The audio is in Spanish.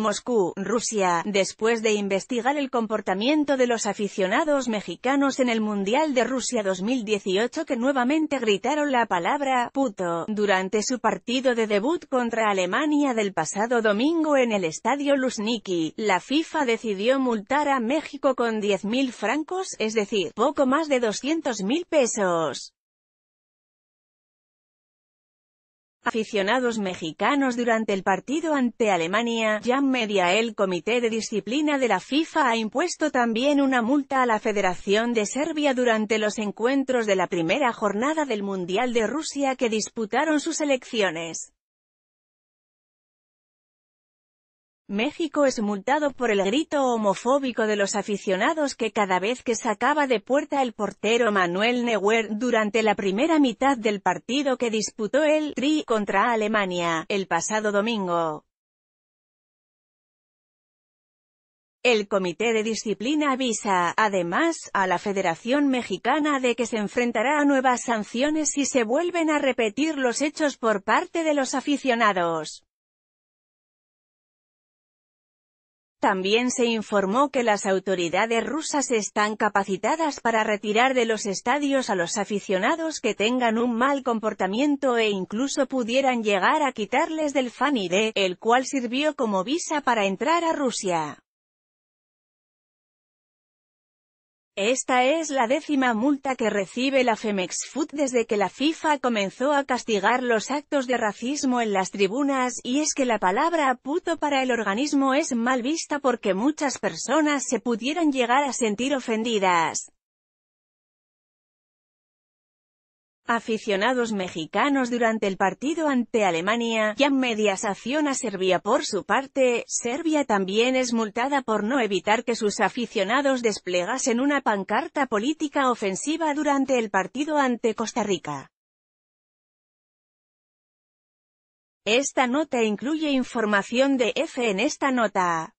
Moscú, Rusia, después de investigar el comportamiento de los aficionados mexicanos en el Mundial de Rusia 2018 que nuevamente gritaron la palabra «puto» durante su partido de debut contra Alemania del pasado domingo en el Estadio Luzhniki, la FIFA decidió multar a México con 10.000 francos, es decir, poco más de 200.000 pesos. aficionados mexicanos durante el partido ante Alemania, ya Media el Comité de Disciplina de la FIFA ha impuesto también una multa a la Federación de Serbia durante los encuentros de la primera jornada del Mundial de Rusia que disputaron sus elecciones. México es multado por el grito homofóbico de los aficionados que cada vez que sacaba de puerta el portero Manuel Neuer durante la primera mitad del partido que disputó el Tri contra Alemania, el pasado domingo. El Comité de Disciplina avisa, además, a la Federación Mexicana de que se enfrentará a nuevas sanciones si se vuelven a repetir los hechos por parte de los aficionados. También se informó que las autoridades rusas están capacitadas para retirar de los estadios a los aficionados que tengan un mal comportamiento e incluso pudieran llegar a quitarles del Fanide, el cual sirvió como visa para entrar a Rusia. Esta es la décima multa que recibe la Femex Food desde que la FIFA comenzó a castigar los actos de racismo en las tribunas, y es que la palabra puto para el organismo es mal vista porque muchas personas se pudieran llegar a sentir ofendidas. aficionados mexicanos durante el partido ante Alemania, y a mediación a Serbia por su parte, Serbia también es multada por no evitar que sus aficionados desplegasen una pancarta política ofensiva durante el partido ante Costa Rica. Esta nota incluye información de F en esta nota.